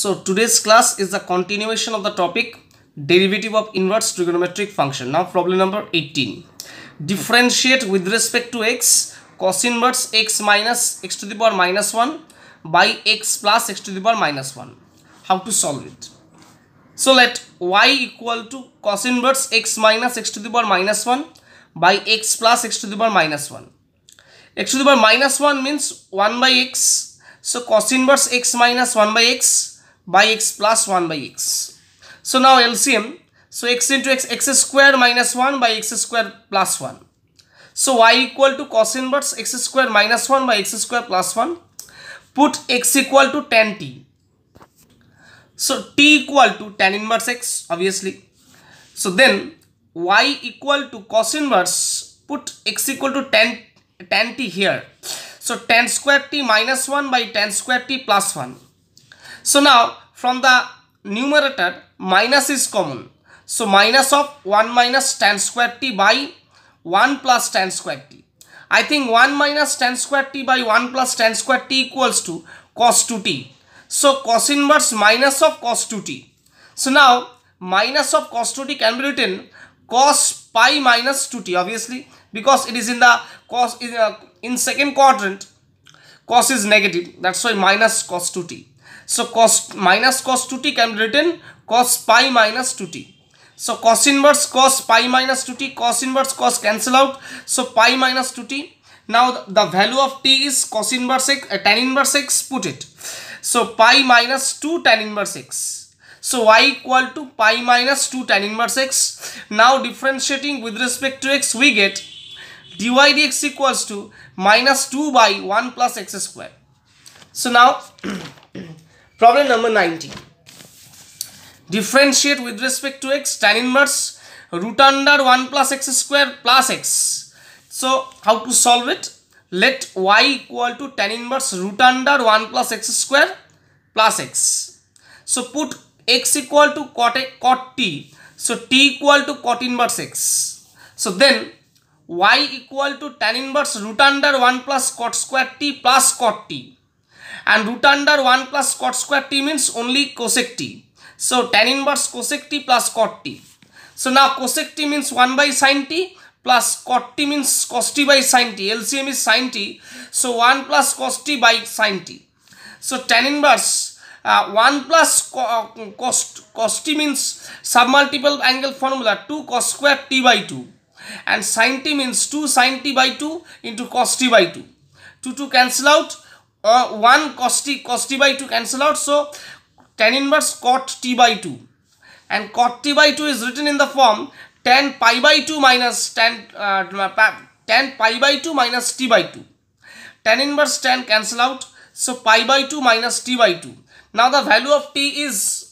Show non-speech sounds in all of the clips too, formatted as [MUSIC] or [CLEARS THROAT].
So today's class is the continuation of the topic derivative of inverse trigonometric function. Now problem number 18. Differentiate with respect to x cos inverse x minus x to the power minus 1 by x plus x to the power minus 1. How to solve it? So let y equal to cos inverse x minus x to the power minus 1 by x plus x to the power minus 1. x to the power minus 1 means 1 by x. So cos inverse x minus 1 by x by x plus 1 by x. So now LCM. So x into x, x square minus 1 by x square plus 1. So y equal to cos inverse x square minus 1 by x square plus 1. Put x equal to tan t. So t equal to tan inverse x obviously. So then y equal to cos inverse put x equal to tan, tan t here. So tan square t minus 1 by tan square t plus 1. So now from the numerator minus is common. So minus of 1 minus tan square t by 1 plus tan square t. I think 1 minus tan square t by 1 plus tan square t equals to cos 2t. So cos inverse minus of cos 2t. So now minus of cos 2t can be written cos pi minus 2t obviously because it is in the cos in, uh, in second quadrant cos is negative that's why minus cos 2t so cos minus cos 2t can be written cos pi minus 2t. So cos inverse cos pi minus 2t cos inverse cos cancel out. So pi minus 2t. Now the value of t is cos inverse x uh, tan inverse x put it. So pi minus 2 tan inverse x. So y equal to pi minus 2 tan inverse x. Now differentiating with respect to x we get dy dx equals to minus 2 by 1 plus x square. So now [CLEARS THROAT] Problem number 19. Differentiate with respect to x tan inverse root under 1 plus x square plus x. So how to solve it? Let y equal to tan inverse root under 1 plus x square plus x. So put x equal to cot, cot t. So t equal to cot inverse x. So then y equal to tan inverse root under 1 plus cot square t plus cot t and root under 1 plus cot square t means only cosec t. So tan inverse cosec t plus cot t. So now cosec t means 1 by sin t plus cot t means cos t by sin t. LCM is sin t. So 1 plus cos t by sin t. So tan inverse uh, 1 plus co uh, cos, cos t means submultiple angle formula 2 cos square t by 2 and sin t means 2 sin t by 2 into cos t by 2. 2 to cancel out uh, 1 cos t, cos t by 2 cancel out. So, tan inverse cot t by 2. And cot t by 2 is written in the form tan pi by 2 minus tan, uh, tan pi by 2 minus t by 2. Tan inverse tan cancel out. So, pi by 2 minus t by 2. Now, the value of t is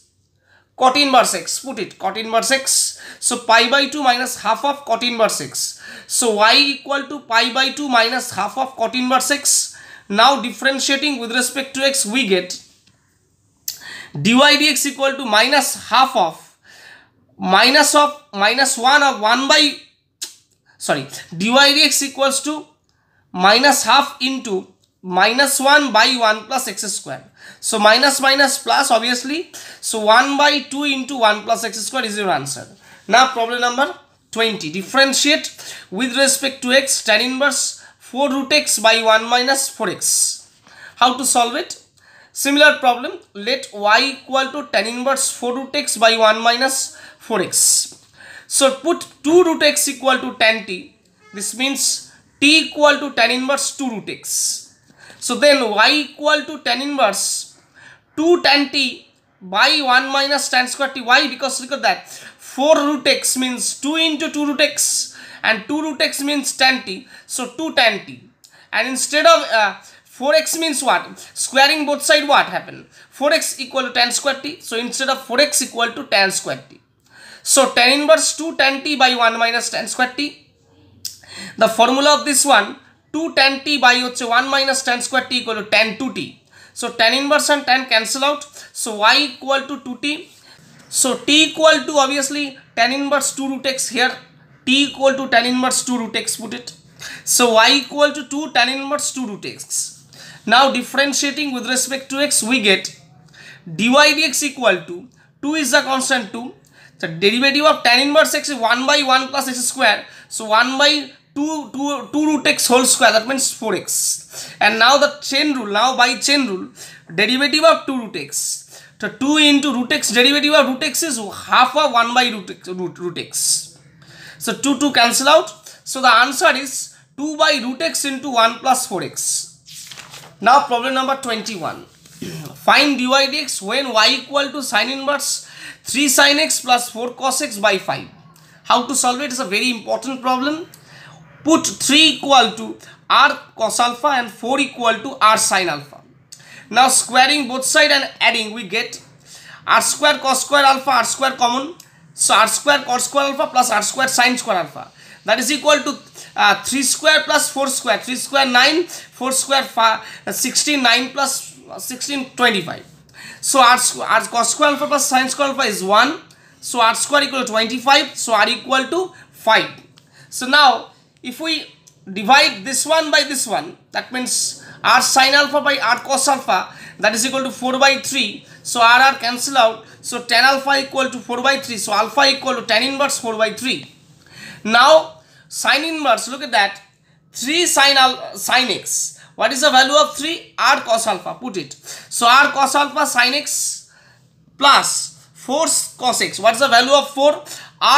cot inverse x. Put it cot inverse x. So, pi by 2 minus half of cot inverse x. So, y equal to pi by 2 minus half of cot inverse x now differentiating with respect to x we get dy dx equal to minus half of minus of minus 1 of 1 by sorry dy dx equals to minus half into minus 1 by 1 plus x square. So minus minus plus obviously. So 1 by 2 into 1 plus x square is your answer. Now problem number 20. Differentiate with respect to x tan inverse 4 root x by 1 minus 4x. How to solve it? Similar problem, let y equal to tan inverse 4 root x by 1 minus 4x. So put 2 root x equal to tan t. This means t equal to tan inverse 2 root x. So then y equal to tan inverse 2 tan t by 1 minus tan square t y Because look at that. 4 root x means 2 into 2 root x and 2 root x means tan t so 2 tan t and instead of uh, 4x means what? Squaring both side what happen? 4x equal to tan square t. So instead of 4x equal to tan square t. So tan inverse 2 tan t by 1 minus tan square t. The formula of this one 2 tan t by 1 minus tan square t equal to tan 2t. So tan inverse and tan cancel out. So y equal to 2t. So t equal to obviously tan inverse 2 root x here t equal to tan inverse 2 root x put it. So y equal to 2 tan inverse 2 root x. Now differentiating with respect to x we get dy dx equal to 2 is a constant 2. The derivative of tan inverse x is 1 by 1 plus x square. So 1 by 2, 2, 2 root x whole square that means 4x. And now the chain rule now by chain rule derivative of 2 root x so 2 into root x derivative of root x is half of 1 by root x, root, root x. So 2, 2 cancel out. So the answer is 2 by root x into 1 plus 4x. Now problem number 21. Find dy dx when y equal to sine inverse 3 sine x plus 4 cos x by 5. How to solve it is a very important problem. Put 3 equal to r cos alpha and 4 equal to r sine alpha. Now squaring both side and adding we get r square cos square alpha r square common so r square cos square alpha plus r square sine square alpha. That is equal to uh, 3 square plus 4 square. 3 square 9, 4 square 5, uh, 16, 9 plus uh, 16, 25. So r, r cos square alpha plus sine square alpha is 1. So r square equal to 25. So r equal to 5. So now if we divide this one by this one, that means r sine alpha by r cos alpha, that is equal to 4 by 3. So RR cancel out. So tan alpha equal to 4 by 3. So alpha equal to tan inverse 4 by 3. Now sine inverse, look at that. 3 sine, al x. What is the value of 3? R cos alpha, put it. So R cos alpha sine x plus 4 cos x. What is the value of 4?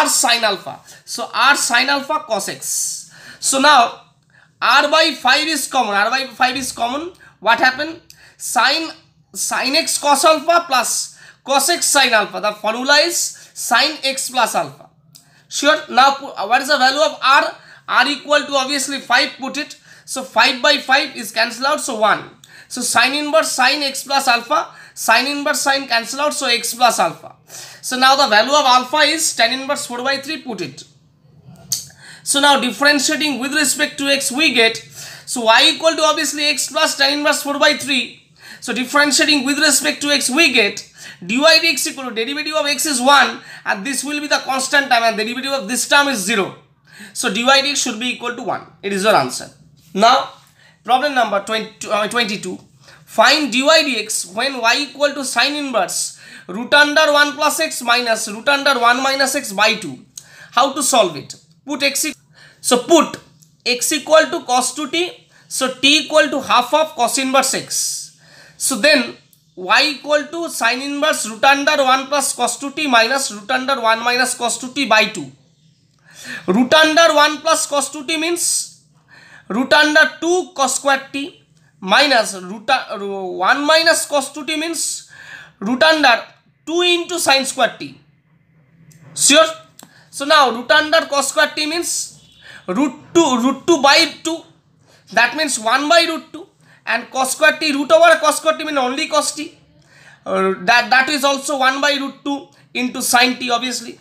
R sine alpha. So R sine alpha cos x. So now R by 5 is common. R by 5 is common. What happened? Sine sin x cos alpha plus cos x sin alpha. The formula is sin x plus alpha. Sure, now uh, what is the value of r? r equal to obviously 5 put it. So 5 by 5 is cancelled out, so 1. So sin inverse sin x plus alpha, sin inverse sin cancel out, so x plus alpha. So now the value of alpha is tan inverse 4 by 3 put it. So now differentiating with respect to x we get, so y equal to obviously x plus tan inverse 4 by 3 so differentiating with respect to x we get dy dx equal to derivative of x is 1 and this will be the constant time and derivative of this term is 0. So dy dx should be equal to 1. It is your answer. Now problem number 20, uh, 22. Find dy dx when y equal to sine inverse root under 1 plus x minus root under 1 minus x by 2. How to solve it? Put x So put x equal to cos 2t. So t equal to half of cos inverse x So then y equal to sine inverse root under 1 plus cos 2t minus root under 1 minus cos 2t by 2. Root under 1 plus cos 2t means root under 2 cos square t minus root 1 minus cos 2t means root under 2 into sine square t. Sure? So now root under cos square t means root 2 root 2 by 2 that means 1 by root and cos square t root over cos square t mean only cos t uh, that that is also 1 by root 2 into sine t obviously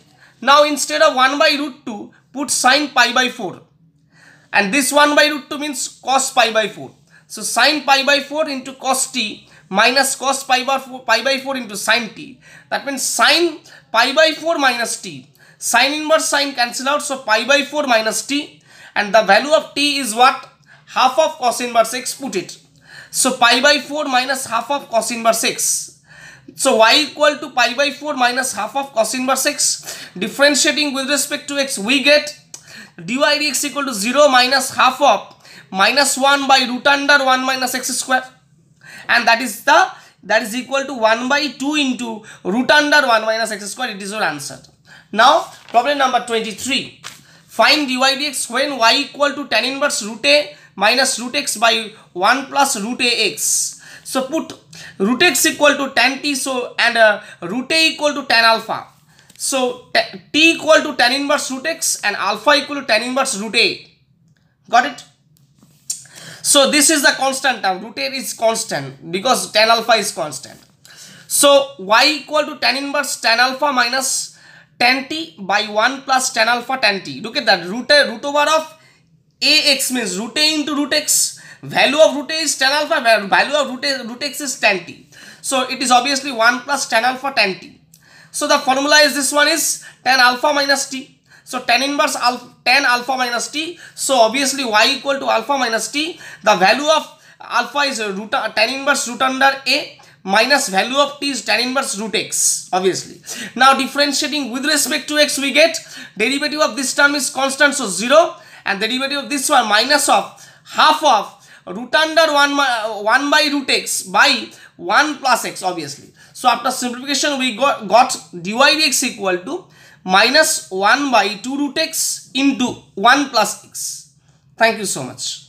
now instead of 1 by root 2 put sine pi by 4 and this 1 by root 2 means cos pi by 4 so sine pi by 4 into cos t minus cos pi by 4 pi by 4 into sine t that means sine pi by 4 minus t sine inverse sine cancel out so pi by 4 minus t and the value of t is what half of cos inverse x put it so pi by 4 minus half of cos inverse 6. So y equal to pi by 4 minus half of cos inverse 6. Differentiating with respect to x, we get dy dx equal to 0 minus half of minus 1 by root under 1 minus x square. And that is the that is equal to 1 by 2 into root under 1 minus x square. It is your answer. Now, problem number 23. Find dy dx when y equal to tan inverse root a minus root x by 1 plus root ax. So put root x equal to tan t so and uh, root a equal to tan alpha. So t equal to tan inverse root x and alpha equal to tan inverse root a. Got it? So this is the constant term. Root a is constant because tan alpha is constant. So y equal to tan inverse tan alpha minus tan t by 1 plus tan alpha tan t. Look at that root, a root over of AX means root A into root X. Value of root A is tan alpha. Value of root, A, root X is tan T. So it is obviously 1 plus tan alpha tan T. So the formula is this one is tan alpha minus T. So tan inverse alpha, tan alpha minus T. So obviously Y equal to alpha minus T. The value of alpha is root uh, tan inverse root under A minus value of t is tan inverse root x obviously now differentiating with respect to x we get derivative of this term is constant so 0 and the derivative of this one minus of half of root under 1, 1 by root x by 1 plus x obviously. So after simplification we got, got dy dx equal to minus 1 by 2 root x into 1 plus x. Thank you so much.